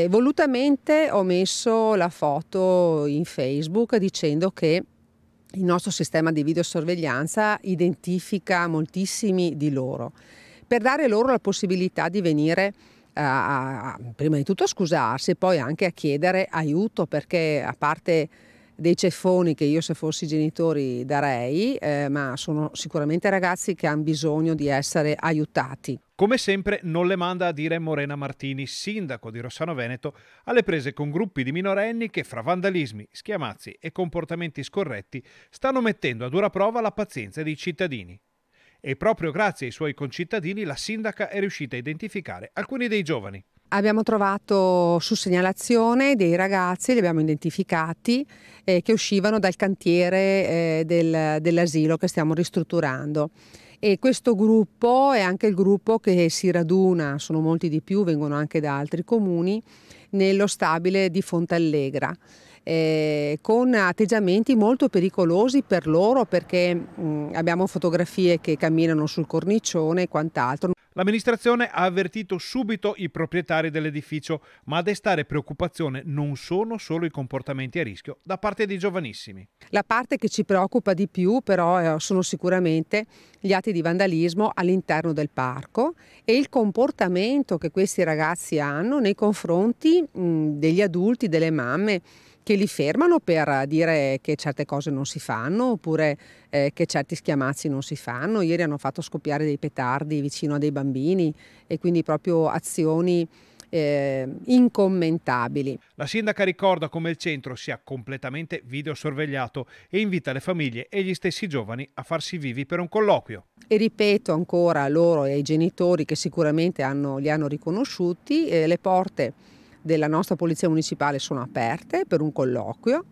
E volutamente ho messo la foto in Facebook dicendo che il nostro sistema di videosorveglianza identifica moltissimi di loro per dare loro la possibilità di venire a, a, prima di tutto a scusarsi e poi anche a chiedere aiuto perché a parte dei ceffoni che io se fossi genitori darei, eh, ma sono sicuramente ragazzi che hanno bisogno di essere aiutati. Come sempre non le manda a dire Morena Martini, sindaco di Rossano Veneto, alle prese con gruppi di minorenni che fra vandalismi, schiamazzi e comportamenti scorretti stanno mettendo a dura prova la pazienza dei cittadini. E proprio grazie ai suoi concittadini la sindaca è riuscita a identificare alcuni dei giovani. Abbiamo trovato su segnalazione dei ragazzi, li abbiamo identificati, eh, che uscivano dal cantiere eh, del, dell'asilo che stiamo ristrutturando. E questo gruppo è anche il gruppo che si raduna, sono molti di più, vengono anche da altri comuni, nello stabile di Fontallegra. Eh, con atteggiamenti molto pericolosi per loro perché mh, abbiamo fotografie che camminano sul cornicione e quant'altro. L'amministrazione ha avvertito subito i proprietari dell'edificio, ma a destare preoccupazione non sono solo i comportamenti a rischio da parte dei giovanissimi. La parte che ci preoccupa di più però eh, sono sicuramente gli atti di vandalismo all'interno del parco e il comportamento che questi ragazzi hanno nei confronti degli adulti, delle mamme che li fermano per dire che certe cose non si fanno oppure eh, che certi schiamazzi non si fanno. Ieri hanno fatto scoppiare dei petardi vicino a dei bambini e quindi proprio azioni eh, incommentabili. La sindaca ricorda come il centro sia completamente videosorvegliato e invita le famiglie e gli stessi giovani a farsi vivi per un colloquio. E ripeto ancora a loro e ai genitori che sicuramente hanno, li hanno riconosciuti, eh, le porte della nostra Polizia Municipale sono aperte per un colloquio.